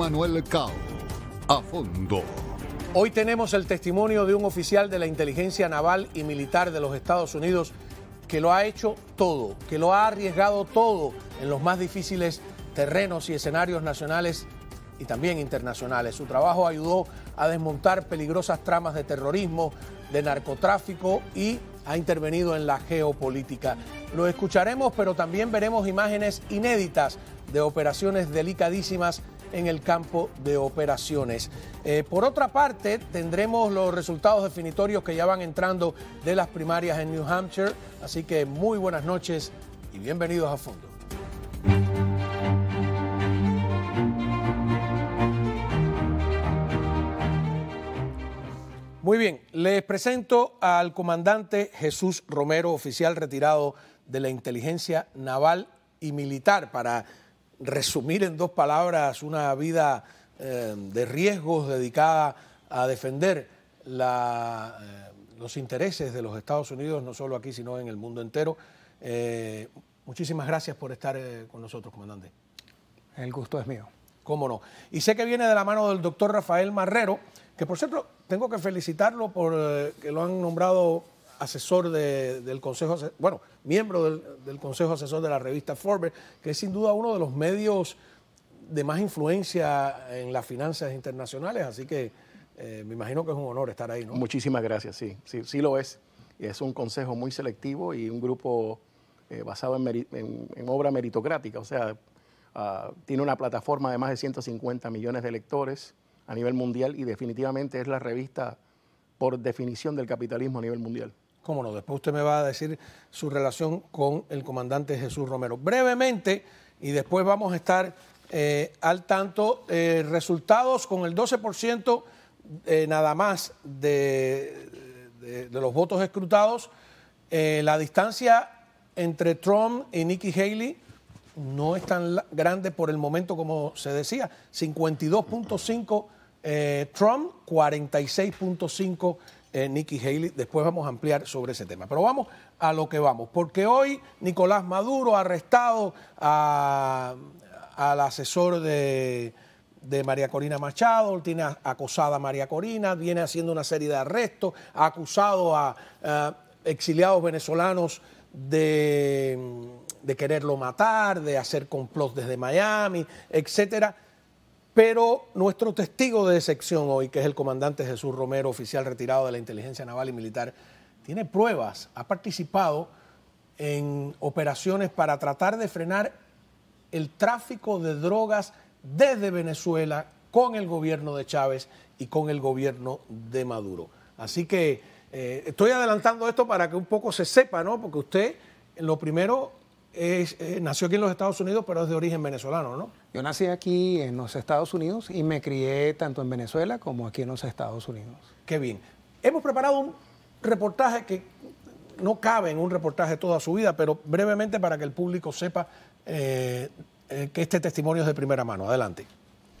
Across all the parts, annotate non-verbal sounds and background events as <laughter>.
Manuel Cao. A fondo. Hoy tenemos el testimonio de un oficial de la inteligencia naval y militar de los Estados Unidos que lo ha hecho todo, que lo ha arriesgado todo en los más difíciles terrenos y escenarios nacionales y también internacionales. Su trabajo ayudó a desmontar peligrosas tramas de terrorismo, de narcotráfico y ha intervenido en la geopolítica. Lo escucharemos, pero también veremos imágenes inéditas de operaciones delicadísimas en el campo de operaciones. Eh, por otra parte, tendremos los resultados definitorios que ya van entrando de las primarias en New Hampshire, así que muy buenas noches y bienvenidos a fondo. Muy bien, les presento al comandante Jesús Romero, oficial retirado de la Inteligencia Naval y Militar, para resumir en dos palabras una vida eh, de riesgos dedicada a defender eh, los intereses de los Estados Unidos, no solo aquí, sino en el mundo entero. Eh, muchísimas gracias por estar con nosotros, comandante. El gusto es mío. Cómo no. Y sé que viene de la mano del doctor Rafael Marrero, que por cierto tengo que felicitarlo por que lo han nombrado asesor del Consejo, bueno, miembro del, Consejo Asesor de la revista Forbes, que es sin duda uno de los medios de más influencia en las finanzas internacionales, así que eh, me imagino que es un honor estar ahí, ¿no? Muchísimas gracias, sí, sí, lo es. Es un consejo muy selectivo y un grupo eh, basado en, obra meritocrática, o sea, ah, tiene una plataforma de más de 150 millones de lectores a nivel mundial y definitivamente es la revista por definición del capitalismo a nivel mundial no. Después usted me va a decir su relación con el comandante Jesús Romero. Brevemente, y después vamos a estar eh, al tanto, eh, resultados con el 12% eh, nada más de, los votos escrutados. la distancia entre Trump y Nikki Haley no es tan grande por el momento como se decía, 52.5 Trump, 46.5 Nicky eh, Nikki Haley. Después vamos a ampliar sobre ese tema. Pero vamos a lo que vamos, porque hoy Nicolás Maduro ha arrestado al asesor de, María Corina Machado, tiene acosada a María Corina, viene haciendo una serie de arrestos, ha acusado a, exiliados venezolanos de, de, quererlo matar, de hacer complot desde Miami, etcétera. Pero nuestro testigo de excepción hoy, que es el comandante Jesús Romero, oficial retirado de la Inteligencia Naval y Militar, tiene pruebas, ha participado en operaciones para tratar de frenar el tráfico de drogas desde Venezuela con el gobierno de Chávez y con el gobierno de Maduro. Así que eh, estoy adelantando esto para que un poco se sepa, ¿no? Porque usted, lo primero, eh, nació aquí en los Estados Unidos, pero es de origen venezolano, ¿no? Yo nací aquí en los Estados Unidos y me crié tanto en Venezuela como aquí en los Estados Unidos. Qué bien. Hemos preparado un reportaje que no cabe en un reportaje toda su vida, pero brevemente para que el público sepa eh, eh, que este testimonio es de primera mano. Adelante.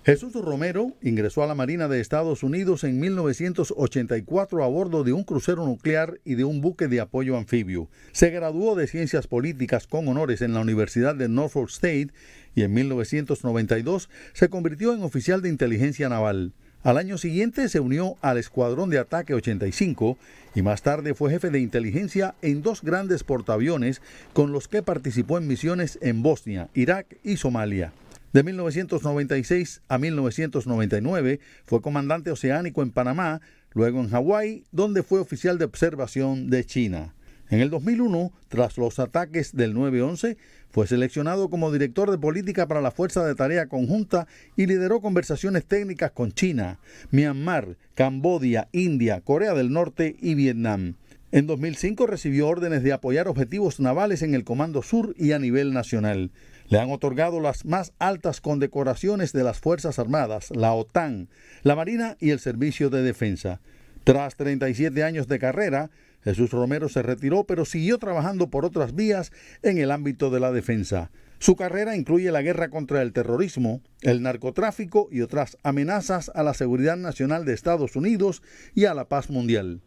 Eh. Jesús Romero ingresó a la Marina de Estados Unidos en 1984 a bordo de un crucero nuclear y de un buque de apoyo anfibio. Se graduó de Ciencias Políticas con honores en la Universidad de Norfolk State y en 1992 se convirtió en oficial de inteligencia naval. Al año siguiente se unió al Escuadrón de Ataque 85 y más tarde fue jefe de inteligencia en dos grandes portaaviones con los que participó en misiones en Bosnia, Irak y Somalia. De 1996 a 1999 fue comandante oceánico en Panamá, luego en Hawái, donde fue oficial de observación de China. En el 2001, tras los ataques del 9-11, fue seleccionado como director de política para la Fuerza de Tarea Conjunta y lideró conversaciones técnicas con China, Myanmar, Camboya, India, Corea del Norte y Vietnam. En 2005 recibió órdenes de apoyar objetivos navales en el Comando Sur y a nivel nacional. Le han otorgado las más altas condecoraciones de las Fuerzas Armadas, la OTAN, la Marina y el Servicio de Defensa. Tras 37 años de carrera, Jesús Romero se retiró, pero siguió trabajando por otras vías en el ámbito de la defensa. Su carrera incluye la guerra contra el terrorismo, el narcotráfico y otras amenazas a la seguridad nacional de Estados Unidos y a la paz mundial.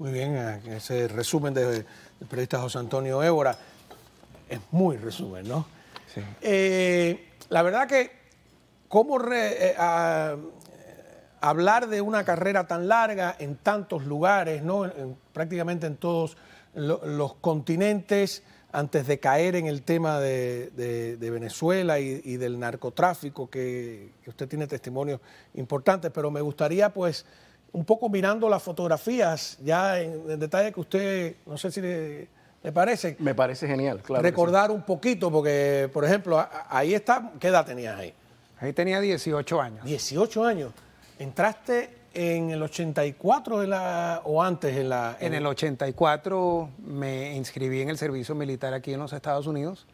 Muy bien, eh, ese resumen del periodista José Antonio Évora es muy resumen, ¿no? Eh, la verdad que, ¿cómo eh, eh, hablar de una carrera tan larga en tantos lugares, ¿no? prácticamente en todos los continentes, antes de caer en el tema de, Venezuela y, del narcotráfico, que, usted tiene testimonios importantes, pero me gustaría pues un poco mirando las fotografías, ya en, en detalle que usted, no sé si... Le, ¿Te parece? Me parece genial, claro. Recordar un poquito, porque, por ejemplo, ahí está, ¿qué edad tenías ahí? Ahí tenía 18 años. 18 años. Entraste en el 84 de la, o antes en la... En... el 84 me inscribí en el servicio militar aquí en los Estados Unidos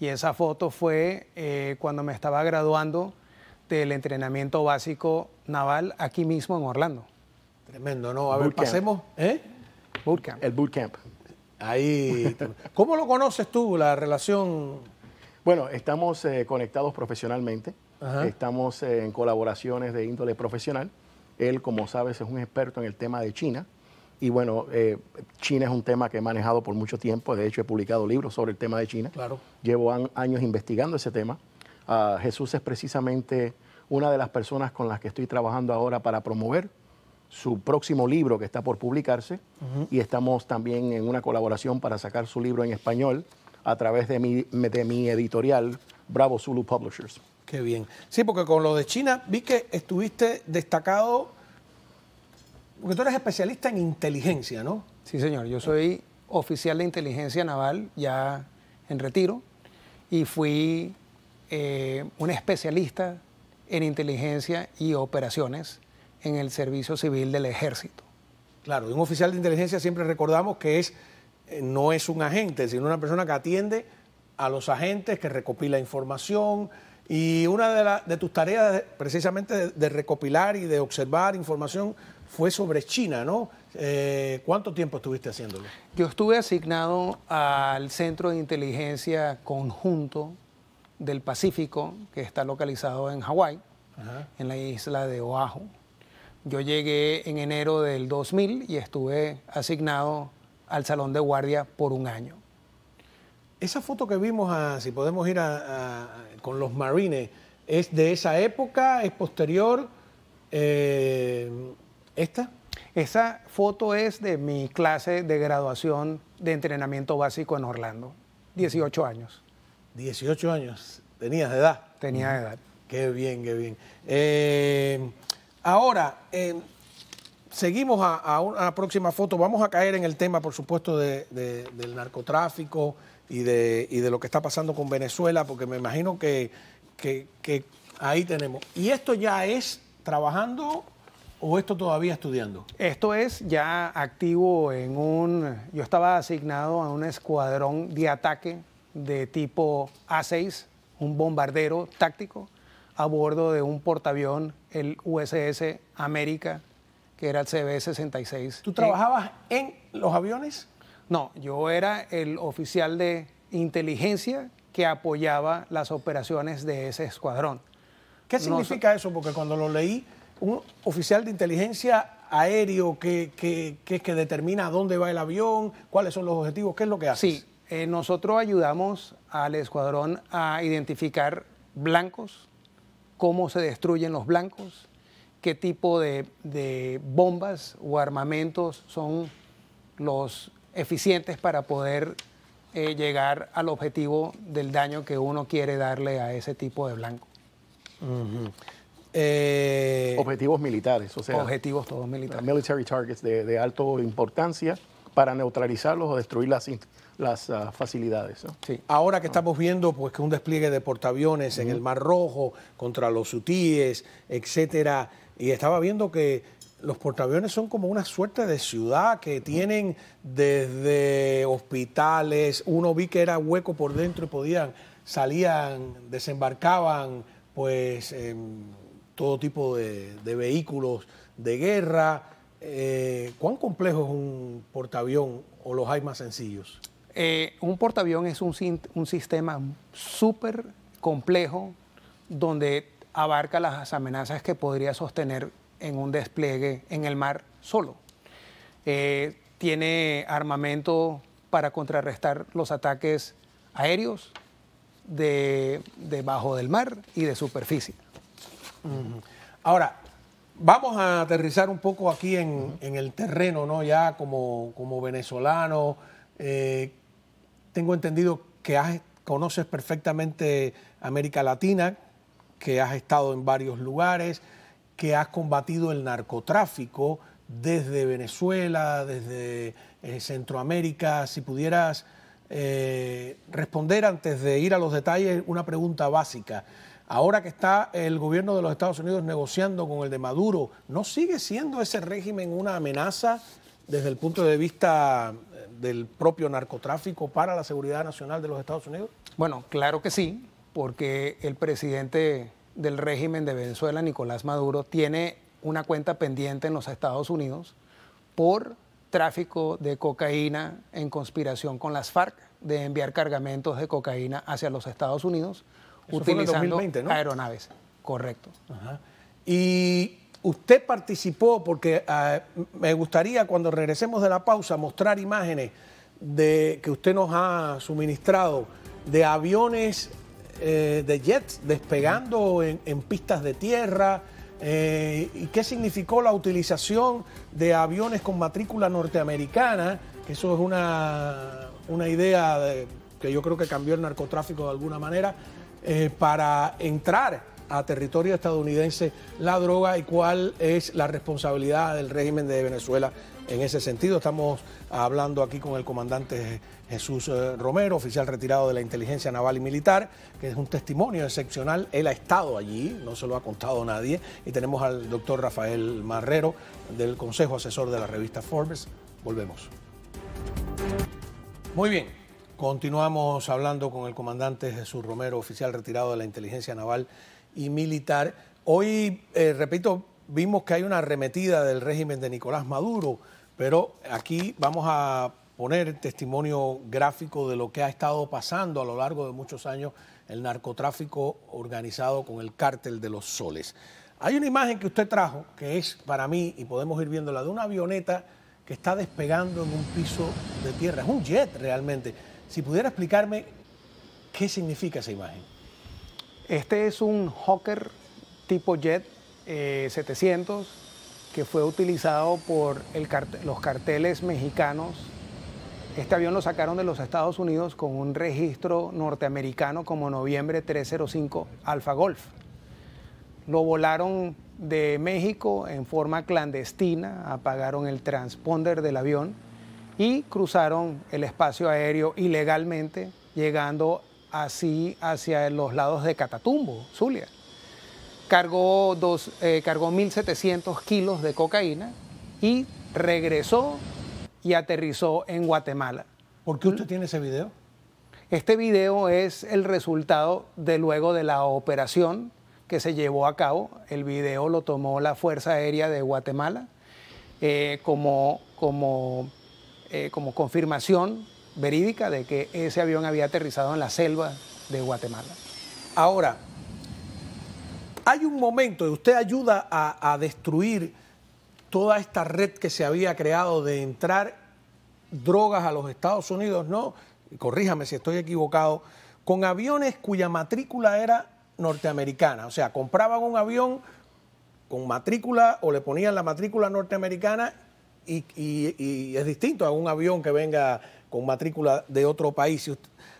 y esa foto fue eh, cuando me estaba graduando del entrenamiento básico naval aquí mismo en Orlando. Tremendo, ¿no? A ver, pasemos. ¿Eh? Bootcamp. El bootcamp. Ahí. ¿Cómo lo conoces tú, la relación? Bueno, estamos eh, conectados profesionalmente. Estamos eh, en colaboraciones de índole profesional. Él, como sabes, es un experto en el tema de China. Y bueno, eh, China es un tema que he manejado por mucho tiempo. De hecho, he publicado libros sobre el tema de China. Claro. Llevo años investigando ese tema. Ah, Jesús es precisamente una de las personas con las que estoy trabajando ahora para promover su próximo libro que está por publicarse y estamos también en una colaboración para sacar su libro en español a través de mi, mi editorial Bravo Zulu Publishers. Qué bien. Sí, porque con lo de China vi que estuviste destacado, porque tú eres especialista en inteligencia, ¿no? Sí, señor. Yo soy oficial de inteligencia naval ya en retiro y fui eh, un especialista en inteligencia y operaciones en el servicio civil del ejército. Claro, un oficial de inteligencia siempre recordamos que es, eh, no es un agente, sino una persona que atiende a los agentes, que recopila información. Y una de, tus tareas precisamente de, recopilar y de observar información fue sobre China, ¿no? Eh, ¿Cuánto tiempo estuviste haciéndolo? Yo estuve asignado al Centro de Inteligencia Conjunto del Pacífico, que está localizado en Hawái, en la isla de Oahu. Yo llegué en enero del 2000 y estuve asignado al salón de guardia por un año. Esa foto que vimos, ah, si podemos ir con los marines, ¿es de esa época? ¿Es posterior? Eh, ¿Esta? Esa foto es de mi clase de graduación de entrenamiento básico en Orlando. 18 años. 18 años. Tenías de edad. Tenía edad. Qué bien, qué bien. Eh, Ahora, eh, seguimos a, a, una próxima foto. Vamos a caer en el tema, por supuesto, de, del narcotráfico y de, de, lo que está pasando con Venezuela, porque me imagino que ahí tenemos. ¿Y esto ya es trabajando ¿O esto todavía estudiando? Esto es ya activo en un... Yo estaba asignado a un escuadrón de ataque de tipo A6, un bombardero táctico a bordo de un portaavión, el USS América, que era el CB-66. ¿Tú eh, trabajabas en los aviones? No, yo era el oficial de inteligencia que apoyaba las operaciones de ese escuadrón. ¿Qué significa eso? Porque cuando lo leí, un oficial de inteligencia aéreo que, que, que, determina dónde va el avión, cuáles son los objetivos, qué es lo que hace. Sí, eh, nosotros ayudamos al escuadrón a identificar blancos cómo se destruyen los blancos, qué tipo de, bombas o armamentos son los eficientes para poder eh, llegar al objetivo del daño que uno quiere darle a ese tipo de blanco. Eh, objetivos militares, o sea. Objetivos todos militares. Military targets de, alto importancia para neutralizarlos o destruir las, las ah, facilidades. Ahora que estamos viendo pues, que un despliegue de portaaviones en el Mar Rojo contra los hutíes, etcétera, y estaba viendo que los portaaviones son como una suerte de ciudad que tienen desde hospitales, uno vi que era hueco por dentro y podían, salían, desembarcaban pues todo tipo de vehículos de guerra, eh, ¿cuán complejo es un portaavión o los hay más sencillos? Eh, un portaavión es un, sistema súper complejo donde abarca las amenazas que podría sostener en un despliegue en el mar solo. Eh, tiene armamento para contrarrestar los ataques aéreos de, debajo del mar y de superficie. Ahora, Vamos a aterrizar un poco aquí en, el terreno, ¿no? Ya como, venezolano, eh, tengo entendido que conoces perfectamente América Latina, que has estado en varios lugares, que has combatido el narcotráfico desde Venezuela, desde eh, Centroamérica. Si pudieras eh, responder antes de ir a los detalles una pregunta básica ahora que está el gobierno de los Estados Unidos negociando con el de Maduro, ¿no sigue siendo ese régimen una amenaza desde el punto de vista eh, del propio narcotráfico para la seguridad nacional de los Estados Unidos? Bueno, claro que sí, porque el presidente del régimen de Venezuela, Nicolás Maduro, tiene una cuenta pendiente en los Estados Unidos por tráfico de cocaína en conspiración con las FARC, de enviar cargamentos de cocaína hacia los Estados Unidos utilizando aeronaves. Correcto. Y usted participó, porque ah, me gustaría cuando regresemos de la pausa mostrar imágenes de, que usted nos ha suministrado de aviones eh, de jets despegando en, pistas de tierra. Eh, ¿Y qué significó la utilización de aviones con matrícula norteamericana? eso es una, una idea que yo creo que cambió el narcotráfico de alguna manera eh, para entrar a territorio estadounidense la droga y cuál es la responsabilidad del régimen de Venezuela en ese sentido. Estamos hablando aquí con el comandante Jesús eh, Romero, oficial retirado de la inteligencia naval y militar, que es un testimonio excepcional. Él ha estado allí, no se lo ha contado nadie. Y tenemos al doctor Rafael Marrero, del Consejo Asesor de la revista Forbes. Volvemos. Muy bien. Continuamos hablando con el comandante Jesús Romero, oficial retirado de la Inteligencia Naval y Militar. Hoy, eh, repito, vimos que hay una arremetida del régimen de Nicolás Maduro, pero aquí vamos a poner testimonio gráfico de lo que ha estado pasando a lo largo de muchos años el narcotráfico organizado con el cártel de los soles. Hay una imagen que usted trajo, que es para mí, y podemos ir viéndola, de una avioneta que está despegando en un piso de tierra. Es un jet realmente. Si pudiera explicarme qué significa esa imagen. Este es un Hawker tipo Jet 700 eh, que fue utilizado por los carteles mexicanos. Este avión lo sacaron de los Estados Unidos con un registro norteamericano como noviembre 305 Alfa Golf. Lo volaron de México en forma clandestina, apagaron el transponder del avión y cruzaron el espacio aéreo ilegalmente, llegando así hacia los lados de Catatumbo, Zulia. Cargó, dos, 1.700 eh, kilos de cocaína y regresó y aterrizó en Guatemala. ¿Por qué usted tiene ese video? Este video es el resultado de luego de la operación que se llevó a cabo. El video lo tomó la Fuerza Aérea de Guatemala eh, como, como eh, como confirmación verídica de que ese avión había aterrizado en la selva de Guatemala. Ahora, hay un momento, usted ayuda a, a destruir toda esta red que se había creado de entrar drogas a los Estados Unidos, ¿no? Corríjame si estoy equivocado, con aviones cuya matrícula era norteamericana, o sea, compraban un avión con matrícula o le ponían la matrícula norteamericana y, es distinto a un avión que venga con matrícula de otro país.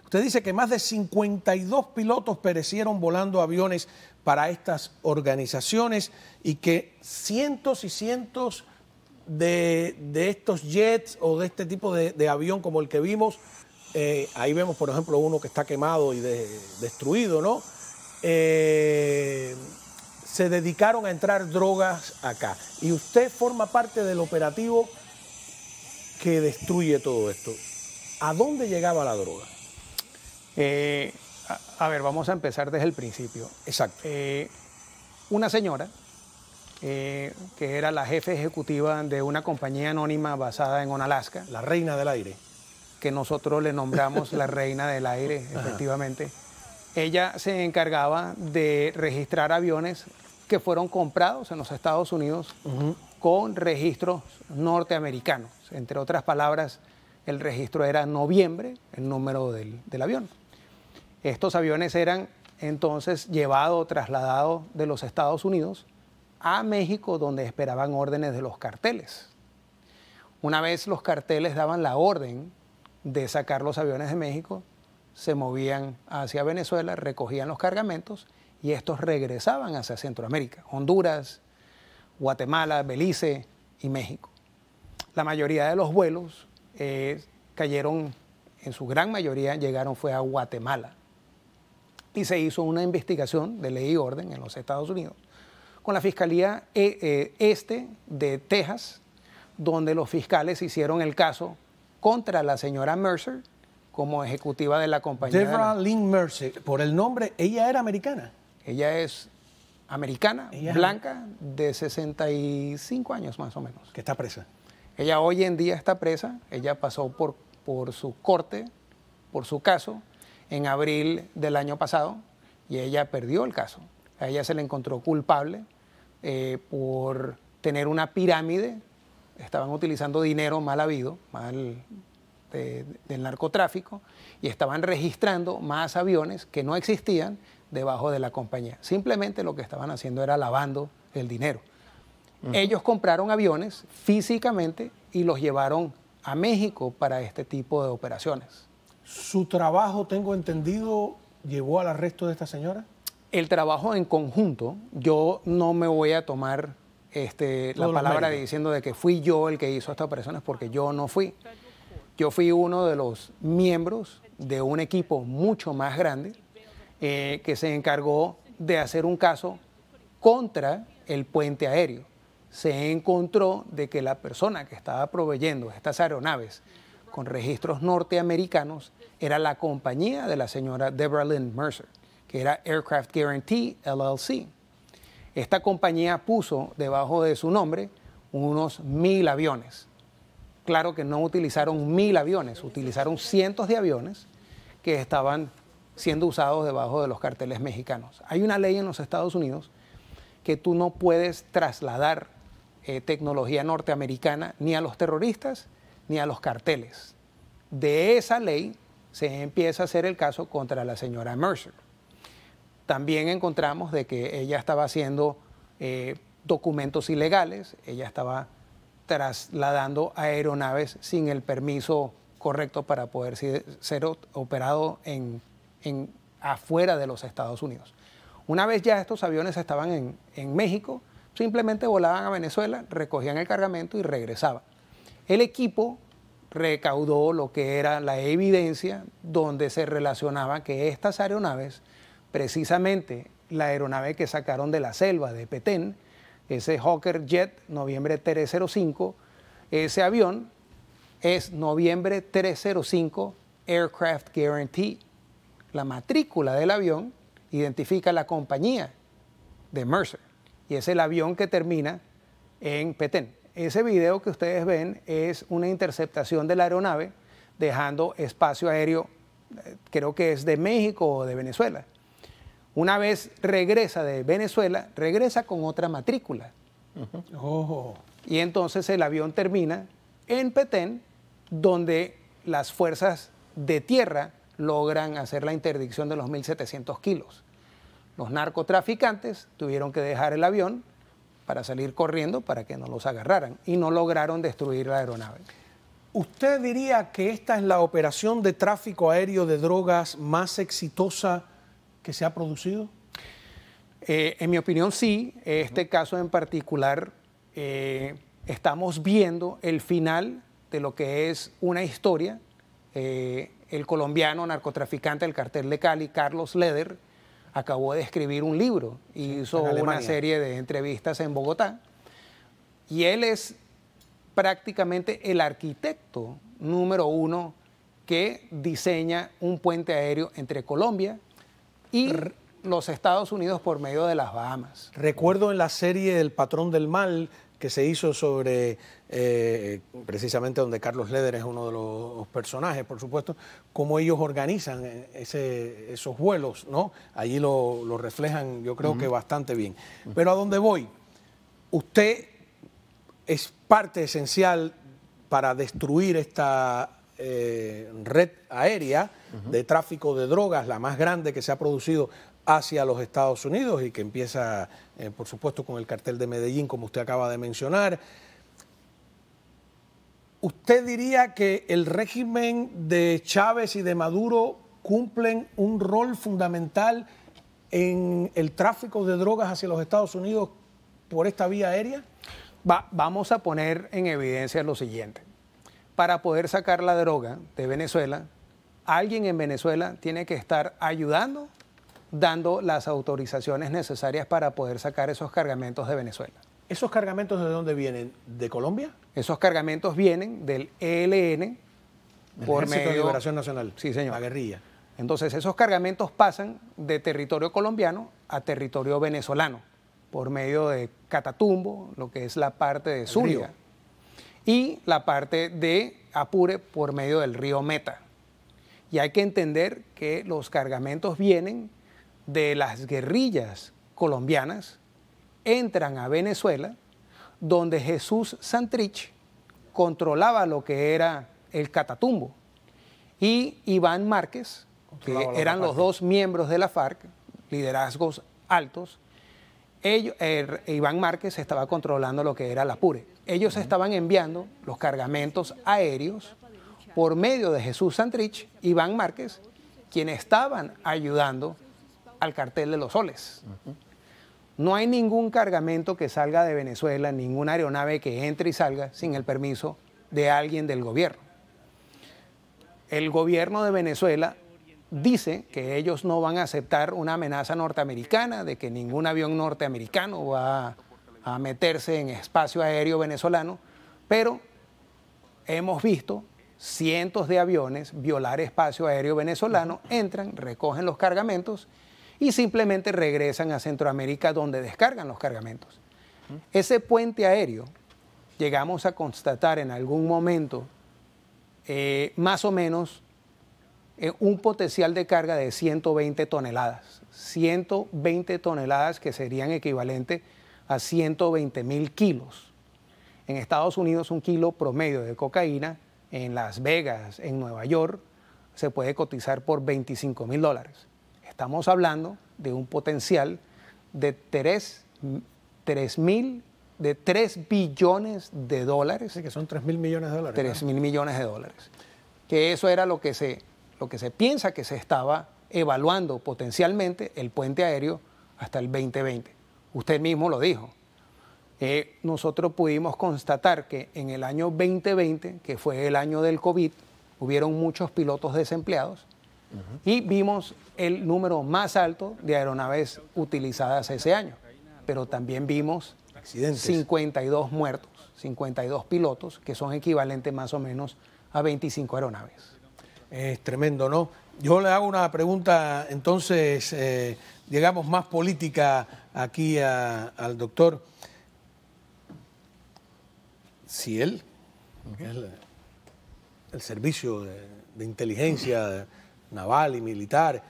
Usted, dice que más de 52 pilotos perecieron volando aviones para estas organizaciones y que cientos y cientos de, estos jets o de este tipo de, avión como el que vimos, eh, ahí vemos por ejemplo uno que está quemado y destruido, ¿no? Eh, se dedicaron a entrar drogas acá. Y usted forma parte del operativo que destruye todo esto. ¿A dónde llegaba la droga? Eh, a, ver, vamos a empezar desde el principio. Exacto. Eh, una señora, eh, que era la jefe ejecutiva de una compañía anónima basada en Onalaska. La reina del aire. Que nosotros le nombramos la reina del aire, efectivamente. Ella se encargaba de registrar aviones que fueron comprados en los Estados Unidos con registros norteamericanos. Entre otras palabras, el registro era noviembre, el número del, del avión. Estos aviones eran entonces llevados, trasladados de los Estados Unidos a México, donde esperaban órdenes de los carteles. Una vez los carteles daban la orden de sacar los aviones de México, se movían hacia Venezuela, recogían los cargamentos y estos regresaban hacia Centroamérica, Honduras, Guatemala, Belice y México. La mayoría de los vuelos eh, cayeron, en su gran mayoría llegaron fue a Guatemala. Y se hizo una investigación de ley y orden en los Estados Unidos con la Fiscalía eh, eh, Este de Texas, donde los fiscales hicieron el caso contra la señora Mercer, como ejecutiva de la compañía. Debra Lynn Mercy, por el nombre, ella era americana. Ella es americana, blanca, de 65 años más o menos. Que está presa. Ella hoy en día está presa, ella pasó por, por su corte, por su caso, en abril del año pasado, y ella perdió el caso. A ella se le encontró culpable eh, por tener una pirámide, estaban utilizando dinero mal habido, mal del narcotráfico y estaban registrando más aviones que no existían debajo de la compañía. Simplemente lo que estaban haciendo era lavando el dinero. Ellos compraron aviones físicamente y los llevaron a México para este tipo de operaciones. ¿Su trabajo, tengo entendido, llevó al arresto de esta señora? El trabajo en conjunto, yo no me voy a tomar este, la palabra diciendo de que fui yo el que hizo estas operaciones porque yo no fui. Yo fui uno de los miembros de un equipo mucho más grande eh, que se encargó de hacer un caso contra el puente aéreo. Se encontró de que la persona que estaba proveyendo estas aeronaves con registros norteamericanos era la compañía de la señora Deborah Lynn Mercer, que era Aircraft Guarantee LLC. Esta compañía puso debajo de su nombre unos mil aviones claro que no utilizaron mil aviones, utilizaron cientos de aviones que estaban siendo usados debajo de los carteles mexicanos. Hay una ley en los Estados Unidos que tú no puedes trasladar eh, tecnología norteamericana ni a los terroristas ni a los carteles. De esa ley se empieza a hacer el caso contra la señora Mercer. También encontramos de que ella estaba haciendo eh, documentos ilegales, ella estaba trasladando aeronaves sin el permiso correcto para poder ser operado en, afuera de los Estados Unidos. Una vez ya estos aviones estaban en, en México, simplemente volaban a Venezuela, recogían el cargamento y regresaban. El equipo recaudó lo que era la evidencia donde se relacionaba que estas aeronaves, precisamente la aeronave que sacaron de la selva de Petén, ese Hawker Jet, noviembre 305, ese avión es noviembre 305 Aircraft Guarantee. La matrícula del avión identifica la compañía de Mercer y es el avión que termina en Petén. Ese video que ustedes ven es una interceptación de la aeronave dejando espacio aéreo, eh, creo que es de México o de Venezuela. Una vez regresa de Venezuela, regresa con otra matrícula. Y entonces el avión termina en Petén, donde las fuerzas de tierra logran hacer la interdicción de los 1.700 kilos. Los narcotraficantes tuvieron que dejar el avión para salir corriendo para que no los agarraran y no lograron destruir la aeronave. ¿Usted diría que esta es la operación de tráfico aéreo de drogas más exitosa que se ha producido? Eh, en mi opinión, sí. Este caso en particular, eh, estamos viendo el final de lo que es una historia. Eh, el colombiano narcotraficante del cartel de Cali, Carlos Leder, acabó de escribir un libro y hizo una serie de entrevistas en Bogotá. Y él es prácticamente el arquitecto número uno que diseña un puente aéreo entre Colombia y los Estados Unidos por medio de las Bahamas. Recuerdo en la serie El patrón del mal que se hizo sobre, eh, precisamente donde Carlos Leder es uno de los personajes, por supuesto, cómo ellos organizan eh, esos vuelos, ¿no? Allí lo, reflejan, yo creo que bastante bien. Pero a dónde voy, usted es parte esencial para destruir esta eh, red aérea de tráfico de drogas, la más grande que se ha producido hacia los Estados Unidos y que empieza, eh, por supuesto, con el cartel de Medellín, como usted acaba de mencionar. ¿Usted diría que el régimen de Chávez y de Maduro cumplen un rol fundamental en el tráfico de drogas hacia los Estados Unidos por esta vía aérea? vamos a poner en evidencia lo siguiente para poder sacar la droga de Venezuela, alguien en Venezuela tiene que estar ayudando, dando las autorizaciones necesarias para poder sacar esos cargamentos de Venezuela. ¿Esos cargamentos de dónde vienen? ¿De Colombia? Esos cargamentos vienen del e ELN por medio de Liberación Nacional. Sí, señor. La guerrilla. Entonces, esos cargamentos pasan de territorio colombiano a territorio venezolano por medio de Catatumbo, lo que es la parte de Zulia, y la parte de Apure por medio del río Meta. Y hay que entender que los cargamentos vienen de las guerrillas colombianas, entran a Venezuela, donde Jesús Santrich controlaba lo que era el Catatumbo, y Iván Márquez, que eran los dos miembros de la FARC, liderazgos altos, ellos, er, Iván Márquez estaba controlando lo que era la Apure ellos estaban enviando los cargamentos aéreos por medio de Jesús Santrich y Iván Márquez, quienes estaban ayudando al cartel de los soles. No hay ningún cargamento que salga de Venezuela, ninguna aeronave que entre y salga sin el permiso de alguien del gobierno. El gobierno de Venezuela dice que ellos no van a aceptar una amenaza norteamericana, de que ningún avión norteamericano va a a meterse en espacio aéreo venezolano, pero hemos visto cientos de aviones violar espacio aéreo venezolano, entran, recogen los cargamentos y simplemente regresan a Centroamérica donde descargan los cargamentos. Ese puente aéreo llegamos a constatar en algún momento eh, más o menos eh, un potencial de carga de 120 toneladas, 120 toneladas que serían equivalentes a 120 mil kilos. En Estados Unidos un kilo promedio de cocaína en Las Vegas, en Nueva York, se puede cotizar por 25 mil dólares. Estamos hablando de un potencial de 3, mil de 3 billones de dólares. que son 3 mil millones de dólares. 3 mil millones de dólares. Que eso era lo que, se, lo que se piensa que se estaba evaluando potencialmente el puente aéreo hasta el 2020. Usted mismo lo dijo. Eh, nosotros pudimos constatar que en el año 2020, que fue el año del COVID, hubieron muchos pilotos desempleados y vimos el número más alto de aeronaves utilizadas ese año, pero también vimos 52 muertos, 52 pilotos, que son equivalentes más o menos a 25 aeronaves. Es tremendo, ¿no? Yo le hago una pregunta entonces, llegamos eh, digamos, más política aquí al doctor, si él, el, servicio de, inteligencia naval y militar,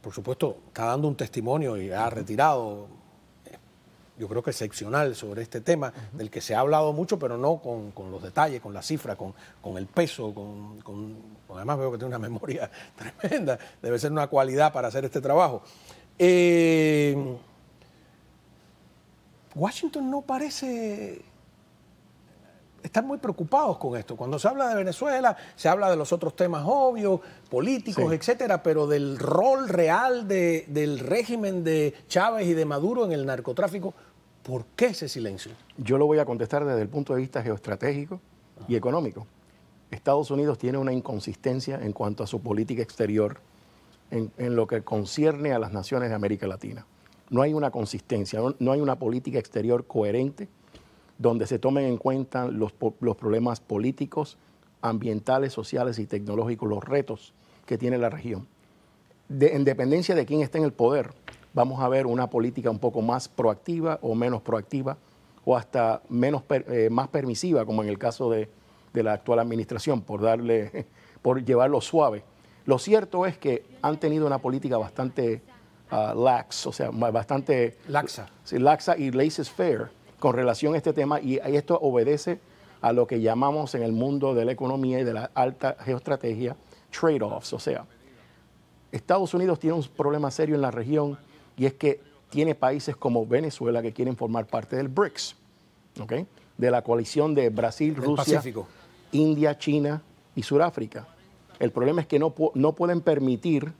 por supuesto, está dando un testimonio y ha retirado, eh, yo creo que excepcional sobre este tema, del que se ha hablado mucho, pero no con, los detalles, con la cifra, con, el peso, con, con, además veo que tiene una <laughs> memoria tremenda, debe ser una cualidad para hacer este trabajo. Eh, Washington no parece estar muy preocupados con esto. Cuando se habla de Venezuela, se habla de los otros temas obvios, políticos, etcétera, pero del rol real del régimen de Chávez y de Maduro en el narcotráfico, ¿por qué ese silencio? Yo lo voy a contestar desde el punto de vista geoestratégico y económico. Estados Unidos tiene una inconsistencia en cuanto a su política exterior en, lo que concierne a las naciones de América Latina. No hay una consistencia, no, hay una política exterior coherente donde se tomen en cuenta los, problemas políticos, ambientales, sociales y tecnológicos, los retos que tiene la región. en dependencia de quién esté en el poder, vamos a ver una política un poco más proactiva o menos proactiva o hasta menos eh, más permisiva, como en el caso de, de la actual administración, por darle, <laughs> por llevarlo suave lo cierto es que han tenido una política bastante uh, lax, o sea, bastante... Laxa. laxa y laissez fair con relación a este tema y esto obedece a lo que llamamos en el mundo de la economía y de la alta geoestrategia trade-offs, o sea, Estados Unidos tiene un problema serio en la región y es que tiene países como Venezuela que quieren formar parte del BRICS, ¿okay? de la coalición de Brasil, Rusia, India, China y Sudáfrica. El problema es que no, no pueden permitir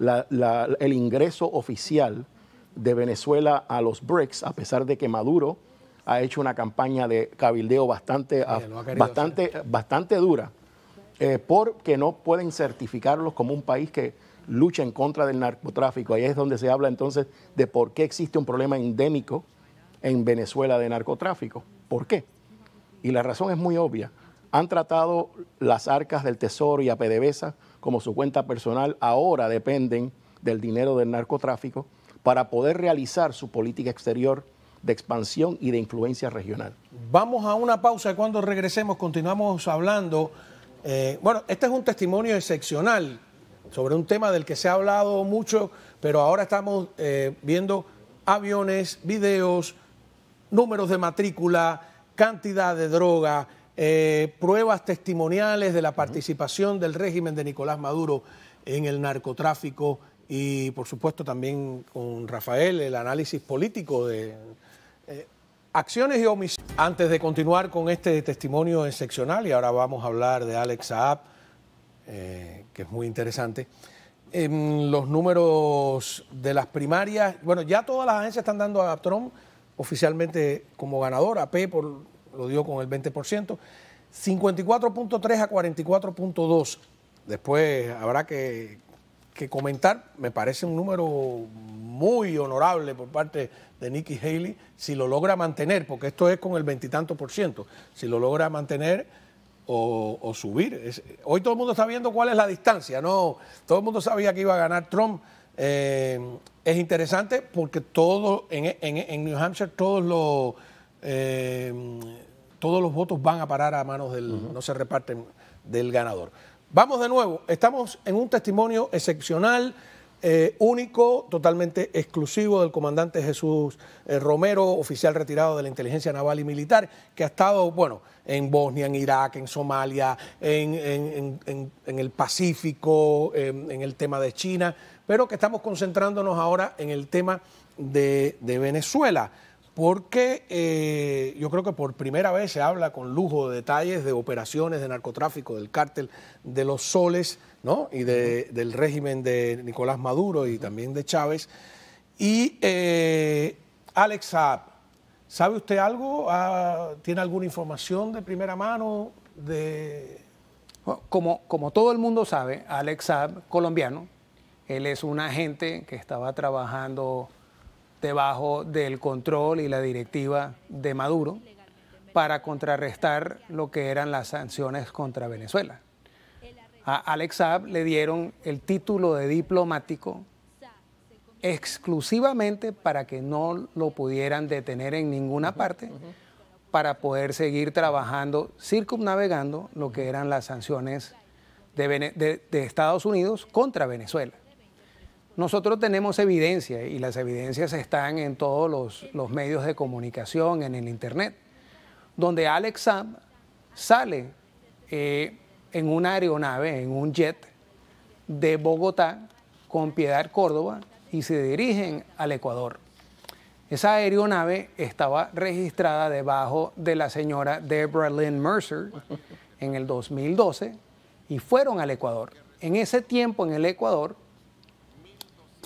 el ingreso oficial de Venezuela a los BRICS, a pesar de que Maduro ha hecho una campaña de cabildeo bastante, bastante, bastante dura, eh, porque no pueden certificarlos como un país que lucha en contra del narcotráfico. Ahí es donde se habla entonces de por qué existe un problema endémico en Venezuela de narcotráfico. ¿Por qué? Y la razón es muy obvia han tratado las arcas del Tesoro y a como su cuenta personal, ahora dependen del dinero del narcotráfico para poder realizar su política exterior de expansión y de influencia regional. Vamos a una pausa y cuando regresemos continuamos hablando. Eh, bueno, este es un testimonio excepcional sobre un tema del que se ha hablado mucho, pero ahora estamos eh, viendo aviones, videos, números de matrícula, cantidad de droga, eh, pruebas testimoniales de la participación del régimen de Nicolás Maduro en el narcotráfico y por supuesto también con Rafael el análisis político de eh, acciones y omisiones. Antes de continuar con este testimonio excepcional, y ahora vamos a hablar de Alex Saab, eh, que es muy interesante, en los números de las primarias, bueno, ya todas las agencias están dando a Trump oficialmente como ganador, a P por lo dio con el 20%, 54.3 a 44.2. Después habrá que, comentar, me parece un número muy honorable por parte de Nikki Haley si lo logra mantener, porque esto es con el veintitanto por ciento, si lo logra mantener o, subir. hoy todo el mundo está viendo cuál es la distancia, ¿no? Todo el mundo sabía que iba a ganar Trump. Eh, es interesante porque todo, en, New Hampshire todos los... Eh, todos los votos van a parar a manos del, no se reparten del ganador. Vamos de nuevo, estamos en un testimonio excepcional, eh, único, totalmente exclusivo del comandante Jesús eh, Romero, oficial retirado de la inteligencia naval y militar, que ha estado, bueno, en Bosnia, en Irak, en Somalia, en, el Pacífico, en, el tema de China, pero que estamos concentrándonos ahora en el tema de Venezuela porque eh, yo creo que por primera vez se habla con lujo de detalles de operaciones de narcotráfico, del cártel de los soles y del régimen de Nicolás Maduro y también de Chávez. Y eh, Alex Saab, ¿sabe usted algo? Ah, ¿Tiene alguna información de primera mano? De... Oh, como, como todo el mundo sabe, Alex Saab, colombiano, él es un agente que estaba trabajando debajo del control y la directiva de Maduro para contrarrestar lo que eran las sanciones contra Venezuela. A Alex Saab le dieron el título de diplomático exclusivamente para que no lo pudieran detener en ninguna parte, para poder seguir trabajando, circunnavegando lo que eran las sanciones de Estados Unidos contra Venezuela. Nosotros tenemos evidencia y las evidencias están en todos los, medios de comunicación, en el Internet, donde Alex Saab sale eh, en una aeronave, en un jet de Bogotá con Piedad Córdoba y se dirigen al Ecuador. Esa aeronave estaba registrada debajo de la señora Deborah Lynn Mercer en el 2012 y fueron al Ecuador. En ese tiempo en el Ecuador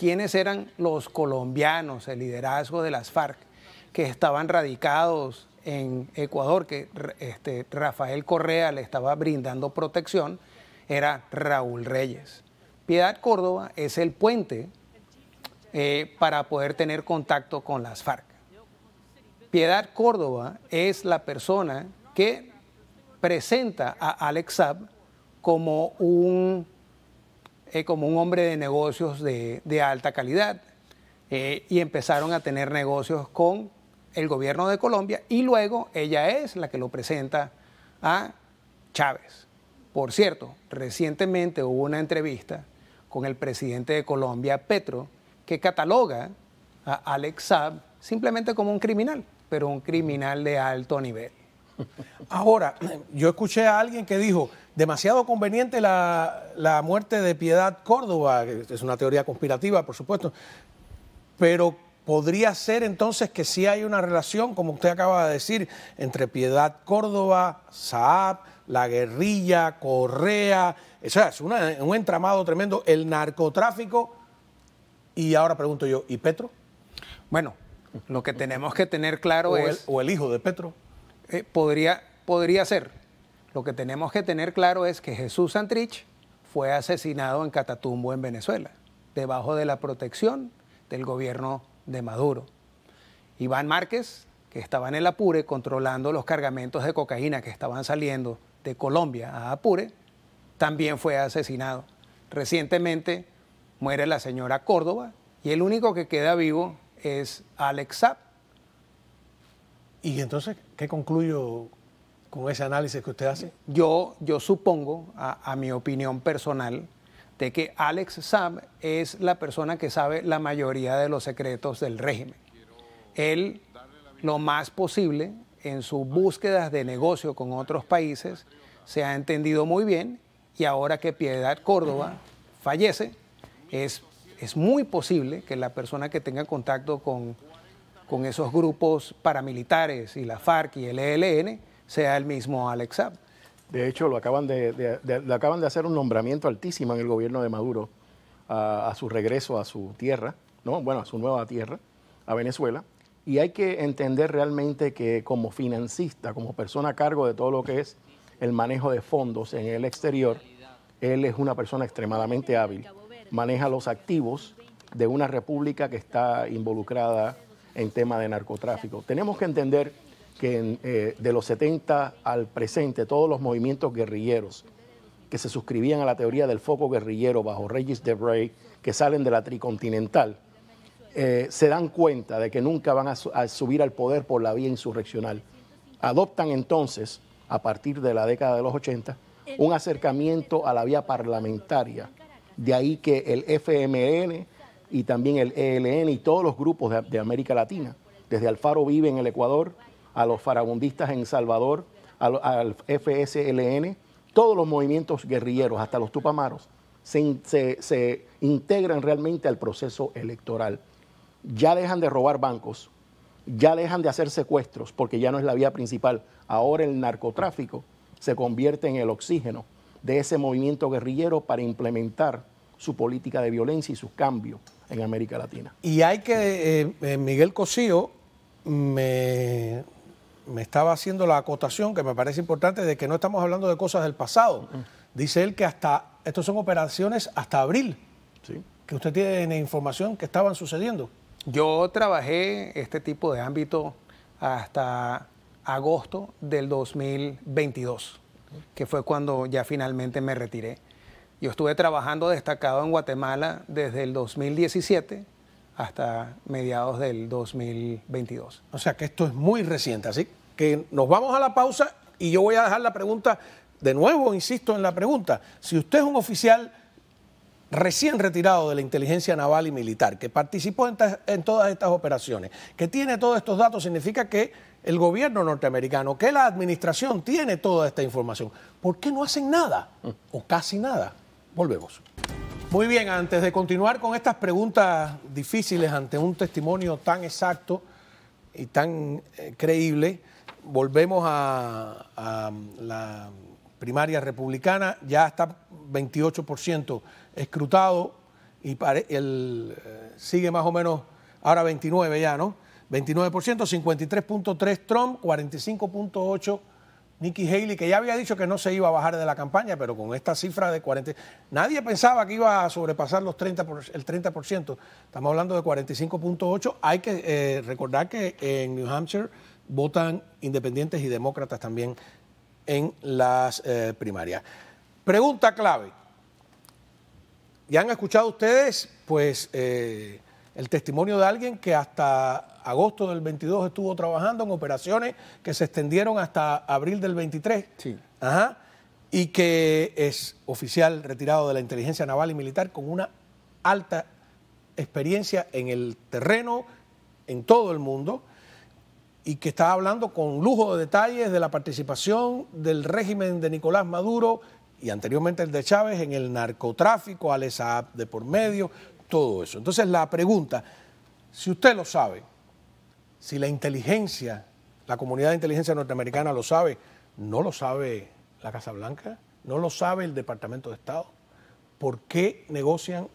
quienes eran los colombianos, el liderazgo de las FARC, que estaban radicados en Ecuador, que este, Rafael Correa le estaba brindando protección, era Raúl Reyes. Piedad Córdoba es el puente eh, para poder tener contacto con las FARC. Piedad Córdoba es la persona que presenta a Alex Saab como un eh, como un hombre de negocios de, alta calidad eh, y empezaron a tener negocios con el gobierno de Colombia y luego ella es la que lo presenta a Chávez. Por cierto, recientemente hubo una entrevista con el presidente de Colombia, Petro, que cataloga a Alex Saab simplemente como un criminal, pero un criminal de alto nivel. Ahora, yo escuché a alguien que dijo, demasiado conveniente la, muerte de Piedad Córdoba, es una teoría conspirativa, por supuesto, pero podría ser entonces que sí hay una relación, como usted acaba de decir, entre Piedad Córdoba, Saab, la guerrilla, Correa, o sea, es una, un entramado tremendo, el narcotráfico, y ahora pregunto yo, ¿y Petro? Bueno, lo que tenemos que tener claro es... o el hijo de Petro. Eh, podría, podría ser. Lo que tenemos que tener claro es que Jesús Santrich fue asesinado en Catatumbo, en Venezuela, debajo de la protección del gobierno de Maduro. Iván Márquez, que estaba en el Apure controlando los cargamentos de cocaína que estaban saliendo de Colombia a Apure, también fue asesinado. Recientemente muere la señora Córdoba y el único que queda vivo es Alex Zapp, y entonces, ¿qué concluyo con ese análisis que usted hace? Yo, yo supongo, a, mi opinión personal, de que Alex Saab es la persona que sabe la mayoría de los secretos del régimen. Él, lo más posible, en sus búsquedas de negocio con otros países, se ha entendido muy bien y ahora que Piedad Córdoba fallece, es, es muy posible que la persona que tenga contacto con con esos grupos paramilitares y la FARC y el ELN sea el mismo Alex De hecho, lo acaban de, acaban de hacer un nombramiento altísimo en el gobierno de Maduro a, su regreso a su tierra, ¿no? bueno, a su nueva tierra, a Venezuela. Y hay que entender realmente que como financista, como persona a cargo de todo lo que es el manejo de fondos en el exterior, él es una persona extremadamente hábil. Maneja los activos de una república que está involucrada en tema de narcotráfico. Tenemos que entender que eh, de los 70 al presente todos los movimientos guerrilleros que se suscribían a la teoría del foco guerrillero bajo Regis Debray, que salen de la tricontinental, eh, se dan cuenta de que nunca van a, subir al poder por la vía insurreccional. Adoptan entonces, a partir de la década de los 80, un acercamiento a la vía parlamentaria. De ahí que el FMN y también el ELN y todos los grupos de, América Latina, desde Alfaro Vive en el Ecuador, a los farabundistas en Salvador, al, FSLN, todos los movimientos guerrilleros, hasta los tupamaros, se integran realmente al proceso electoral. Ya dejan de robar bancos, ya dejan de hacer secuestros, porque ya no es la vía principal. Ahora el narcotráfico se convierte en el oxígeno de ese movimiento guerrillero para implementar su política de violencia y sus cambios en América Latina. Y hay que, eh, eh, Miguel Cosío me, me, estaba haciendo la acotación que me parece importante de que no estamos hablando de cosas del pasado. Dice él que hasta, estos son operaciones hasta abril, sí. que usted tiene información que estaban sucediendo. Yo trabajé este tipo de ámbito hasta agosto del 2022, que fue cuando ya finalmente me retiré. Yo estuve trabajando destacado en Guatemala desde el 2017 hasta mediados del 2022. O sea que esto es muy reciente, así que nos vamos a la pausa y yo voy a dejar la pregunta, de nuevo insisto en la pregunta, si usted es un oficial recién retirado de la inteligencia naval y militar, que participó en, todas estas operaciones, que tiene todos estos datos, significa que el gobierno norteamericano, que la administración tiene toda esta información. ¿Por qué no hacen nada mm. o casi nada? Volvemos. Muy bien, antes de continuar con estas preguntas difíciles ante un testimonio tan exacto y tan eh, creíble, volvemos a, la primaria republicana, ya está 28% escrutado y eh, sigue más o menos ahora 29 ya, ¿no? 29%, 53.3 Trump, 45.8 Nikki Haley, que ya había dicho que no se iba a bajar de la campaña, pero con esta cifra de 40, nadie pensaba que iba a sobrepasar los 30 el 30%. Estamos hablando de 45.8. Hay que eh, recordar que en New Hampshire votan independientes y demócratas también en las eh, primarias. Pregunta clave. Ya han escuchado ustedes, pues, eh, el testimonio de alguien que hasta agosto del 22 estuvo trabajando en operaciones que se extendieron hasta abril del 23. Y que es oficial retirado de la inteligencia naval y militar con una alta experiencia en el terreno, en todo el mundo, y que está hablando con lujo de detalles de la participación del régimen de Nicolás Maduro y anteriormente el de Chávez en el narcotráfico, al ESAP de por medio, todo eso. Entonces la pregunta, si usted lo sabe, si la inteligencia, la comunidad de inteligencia norteamericana lo sabe, no lo sabe la Casa Blanca, no lo sabe el Departamento de Estado. ¿Por qué negocian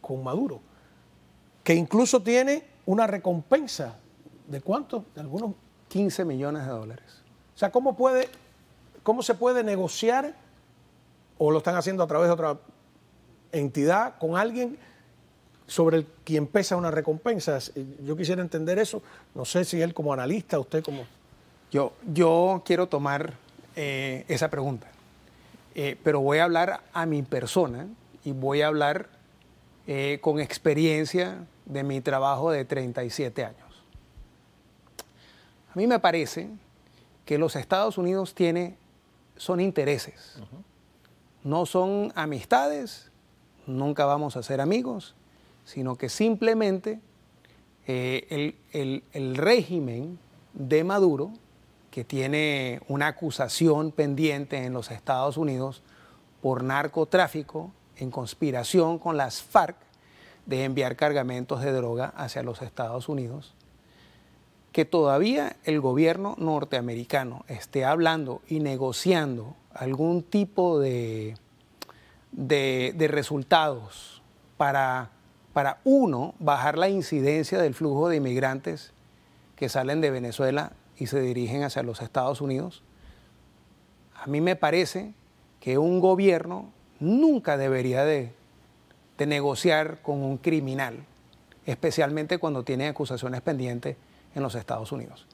con Maduro? Que incluso tiene una recompensa de cuánto, de algunos 15 millones de dólares. O sea, ¿cómo puede, cómo se puede negociar o lo están haciendo a través de otra entidad, con alguien sobre el, quien pesa una recompensa. Yo quisiera entender eso. No sé si él como analista, usted como... Yo, yo quiero tomar eh, esa pregunta, eh, pero voy a hablar a mi persona y voy a hablar eh, con experiencia de mi trabajo de 37 años. A mí me parece que los Estados Unidos tiene, son intereses, no son amistades nunca vamos a ser amigos, sino que simplemente eh, el régimen de Maduro, que tiene una acusación pendiente en los Estados Unidos por narcotráfico en conspiración con las FARC de enviar cargamentos de droga hacia los Estados Unidos, que todavía el gobierno norteamericano esté hablando y negociando algún tipo de de, resultados para, uno, bajar la incidencia del flujo de inmigrantes que salen de Venezuela y se dirigen hacia los Estados Unidos. A mí me parece que un gobierno nunca debería de, de negociar con un criminal, especialmente cuando tiene acusaciones pendientes en los Estados Unidos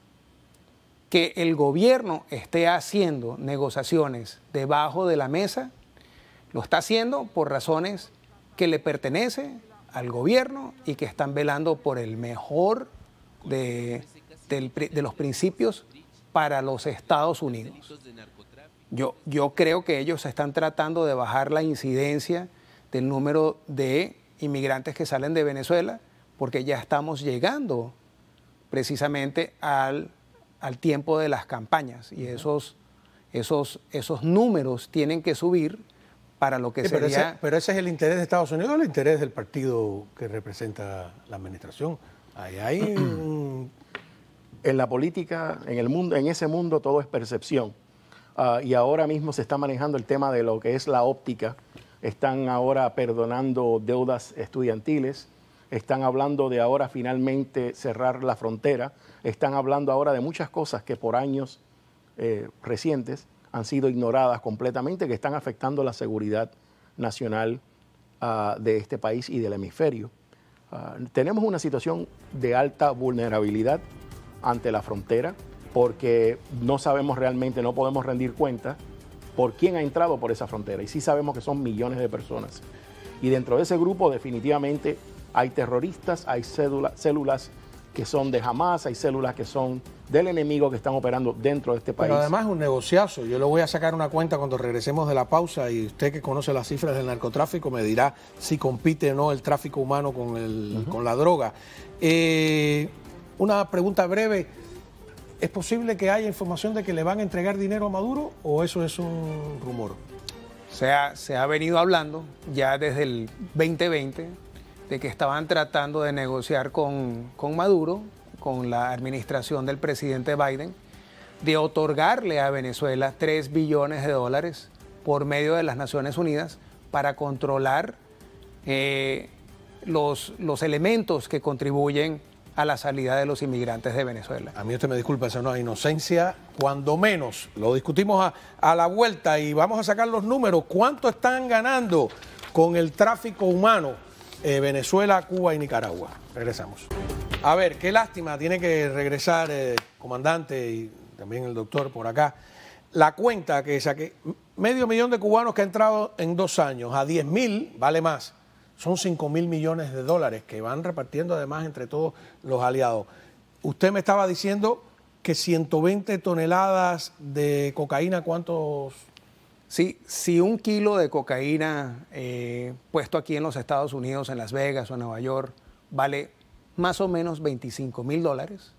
que el gobierno esté haciendo negociaciones debajo de la mesa lo está haciendo por razones que le pertenecen al gobierno y que están velando por el mejor de, los principios para los Estados Unidos. Yo, creo que ellos están tratando de bajar la incidencia del número de inmigrantes que salen de Venezuela, porque ya estamos llegando precisamente al, tiempo de las campañas y esos números tienen que subir lo que Pero ese, es el interés de Estados Unidos, el interés del partido que representa la administración. Ahí hay En la política, en el mundo, en ese mundo todo es percepción. Ah, y ahora mismo se está manejando el tema de lo que es la óptica. Están ahora perdonando deudas estudiantiles. Están hablando de ahora finalmente cerrar la frontera. Están hablando ahora de muchas cosas que por años eh, recientes han sido ignoradas completamente, que están afectando la seguridad nacional ah, de este país y del hemisferio. Ah, tenemos una situación de alta vulnerabilidad ante la frontera porque no sabemos realmente, no podemos rendir cuenta por quién ha entrado por esa frontera. Y sí sabemos que son millones de personas. Y dentro de ese grupo definitivamente hay terroristas, hay células que son de Hamas, hay células que son del enemigo que están operando dentro de este país. Pero además es un negociazo. Yo le voy a sacar una cuenta cuando regresemos de la pausa y usted que conoce las cifras del narcotráfico me dirá si compite o no el tráfico humano con, la droga. Eh, una pregunta breve. ¿Es posible que haya información de que le van a entregar dinero a Maduro o eso es un rumor? se ha venido hablando ya desde el 2020 de que estaban tratando de negociar con, Maduro, con la administración del presidente Biden, de otorgarle a Venezuela 3 billones de dólares por medio de las Naciones Unidas para controlar eh, los, los elementos que contribuyen a la salida de los inmigrantes de Venezuela. A mí usted me disculpa, es una inocencia, cuando menos. Lo discutimos a, a, la vuelta y vamos a sacar los números. ¿Cuánto están ganando con el tráfico humano? Eh, Venezuela, Cuba y Nicaragua. Regresamos. A ver, qué lástima, tiene que regresar, el eh, comandante y también el doctor por acá. La cuenta que saqué, medio millón de cubanos que ha entrado en dos años, a 10 mil vale más, son 5 mil millones de dólares que van repartiendo además entre todos los aliados. Usted me estaba diciendo que 120 toneladas de cocaína, ¿cuántos Sí, si un kilo de cocaína eh, puesto aquí en los Estados Unidos, en Las Vegas o en Nueva York, vale más o menos 25 mil dólares,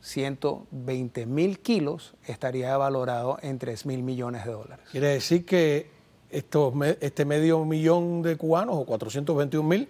120 mil kilos estaría valorado en 3 mil millones de dólares. Quiere decir que este medio millón de cubanos o 421 mil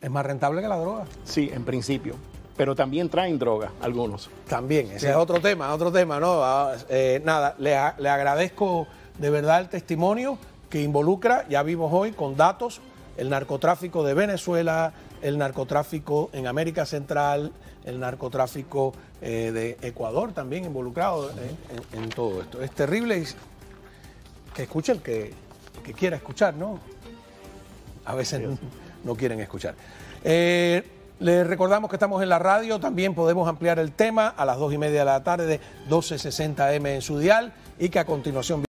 es más rentable que la droga. Sí, en principio pero también traen droga algunos. También, ese es otro tema, otro tema, ¿no? Ah, eh, nada, le, agradezco de verdad el testimonio que involucra, ya vimos hoy, con datos, el narcotráfico de Venezuela, el narcotráfico en América Central, el narcotráfico eh, de Ecuador también involucrado en, todo esto. Es terrible y que escuche el que, quiera escuchar, ¿no? A veces no, quieren escuchar. Eh, les recordamos que estamos en la radio, también podemos ampliar el tema a las dos y media de la tarde, 12.60 M en su dial y que a continuación...